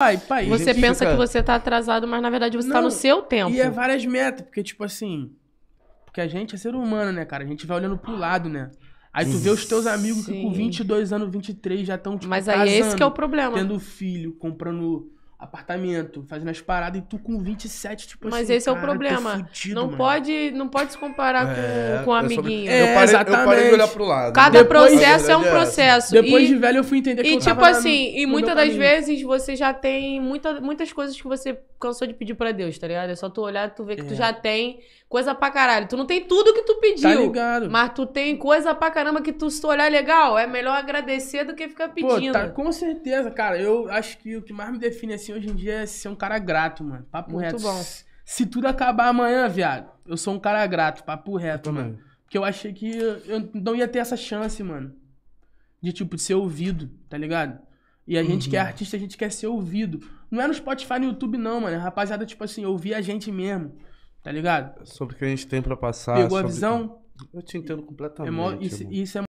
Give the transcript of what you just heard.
Pai, pai, você pensa que você tá atrasado, mas na verdade você Não, tá no seu tempo. E é várias metas, porque, tipo assim. Porque a gente é ser humano, né, cara? A gente vai olhando pro lado, né? Aí tu vê os teus amigos Sim. que com 22 anos, 23 já estão tipo, Mas aí casando, esse que é o problema. Tendo filho, comprando apartamento, fazendo as paradas, e tu com 27, tipo Mas assim. Mas esse é o problema. Fudido, não, pode, não pode se comparar é, com, com um amiguinho. É, eu, parei, exatamente. eu parei de olhar pro lado. Cada Depois, processo é um é, assim. processo. Depois e, de velho eu fui entender que tipo assim, E tipo assim, no, e muitas das caminho. vezes você já tem muita, muitas coisas que você cansou de pedir pra Deus, tá ligado? É só tu olhar e tu ver que é. tu já tem coisa pra caralho. Tu não tem tudo que tu pediu. Tá ligado. Mas tu tem coisa pra caramba que tu se tu olhar legal, é melhor agradecer do que ficar pedindo. Pô, tá, com certeza, cara. Eu acho que o que mais me define assim assim hoje em dia é ser um cara grato, mano. Papo Muito reto. bom. Se tudo acabar amanhã, viado, eu sou um cara grato, papo reto, mano. Porque eu achei que eu não ia ter essa chance, mano. De, tipo, de ser ouvido, tá ligado? E a gente que é uhum. artista, a gente quer ser ouvido. Não é no Spotify, no YouTube, não, mano. É rapaziada, tipo assim, ouvir a gente mesmo, tá ligado? Sobre o que a gente tem pra passar. Pegou sobre... a visão? Eu te entendo completamente. É isso, isso é